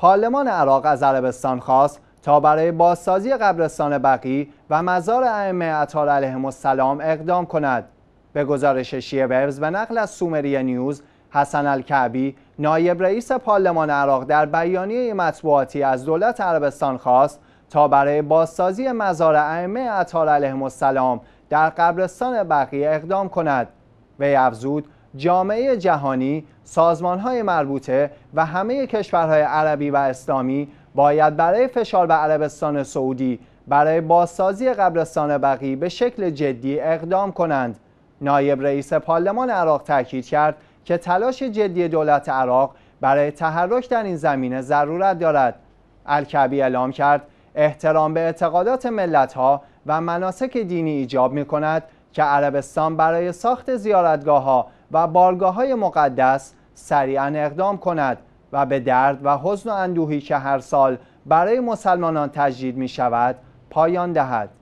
پارلمان عراق از عربستان خواست تا برای بازسازی قبرستان بقی و مزار ائمه اطهار علیهم السلام اقدام کند به گزارش شیعه وبز به نقل از سومریه نیوز حسن الکعبی نایب رئیس پارلمان عراق در بیانیه مطبوعاتی از دولت عربستان خواست تا برای بازسازی مزار ائمه اطهار علیهم السلام در قبرستان بقی اقدام کند وی افزود جامعه جهانی، سازمانهای مربوطه و همه کشورهای عربی و اسلامی باید برای فشار به عربستان سعودی برای بازسازی قبرستان بقی به شکل جدی اقدام کنند. نایب رئیس پارلمان عراق تاکید کرد که تلاش جدی دولت عراق برای تحرک در این زمینه ضرورت دارد. الکبی اعلام کرد احترام به اعتقادات ملت ها و مناسک دینی ایجاب می کند که عربستان برای ساخت زیارتگاه ها و بارگاه های مقدس سریعا اقدام کند و به درد و حزن و اندوهی که هر سال برای مسلمانان تجدید می شود پایان دهد.